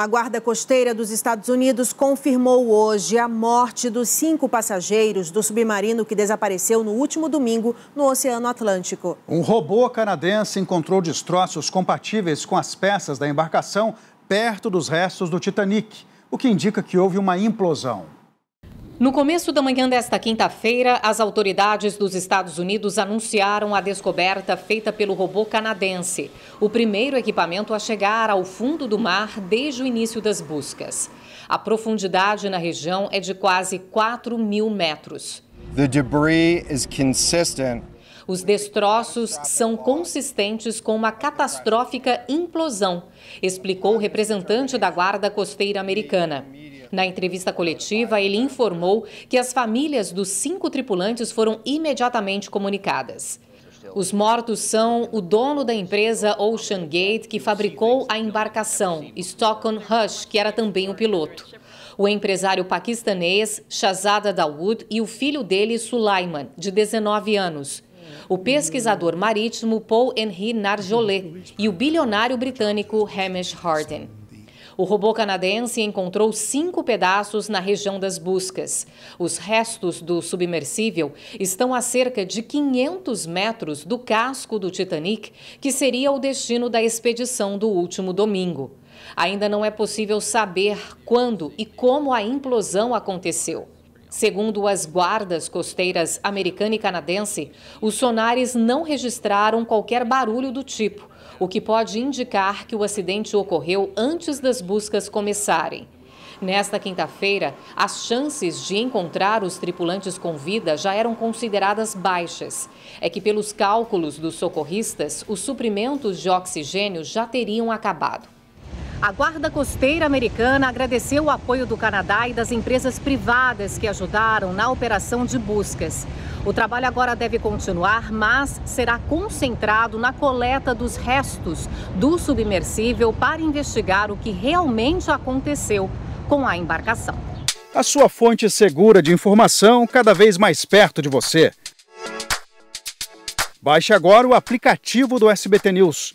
A Guarda Costeira dos Estados Unidos confirmou hoje a morte dos cinco passageiros do submarino que desapareceu no último domingo no Oceano Atlântico. Um robô canadense encontrou destroços compatíveis com as peças da embarcação perto dos restos do Titanic, o que indica que houve uma implosão. No começo da manhã desta quinta-feira, as autoridades dos Estados Unidos anunciaram a descoberta feita pelo robô canadense, o primeiro equipamento a chegar ao fundo do mar desde o início das buscas. A profundidade na região é de quase 4 mil metros. The debris is consistent os destroços são consistentes com uma catastrófica implosão, explicou o representante da Guarda Costeira Americana. Na entrevista coletiva, ele informou que as famílias dos cinco tripulantes foram imediatamente comunicadas. Os mortos são o dono da empresa Ocean Gate, que fabricou a embarcação, Stockton Rush, que era também o piloto. O empresário paquistanês Shazada Dawood e o filho dele, Sulaiman, de 19 anos. O pesquisador marítimo Paul Henry Narjolet e o bilionário britânico Hamish Harden o robô canadense encontrou cinco pedaços na região das buscas. Os restos do submersível estão a cerca de 500 metros do casco do Titanic, que seria o destino da expedição do último domingo. Ainda não é possível saber quando e como a implosão aconteceu. Segundo as guardas costeiras americana e canadense, os sonares não registraram qualquer barulho do tipo, o que pode indicar que o acidente ocorreu antes das buscas começarem. Nesta quinta-feira, as chances de encontrar os tripulantes com vida já eram consideradas baixas. É que, pelos cálculos dos socorristas, os suprimentos de oxigênio já teriam acabado. A Guarda Costeira Americana agradeceu o apoio do Canadá e das empresas privadas que ajudaram na operação de buscas. O trabalho agora deve continuar, mas será concentrado na coleta dos restos do submersível para investigar o que realmente aconteceu com a embarcação. A sua fonte segura de informação cada vez mais perto de você. Baixe agora o aplicativo do SBT News.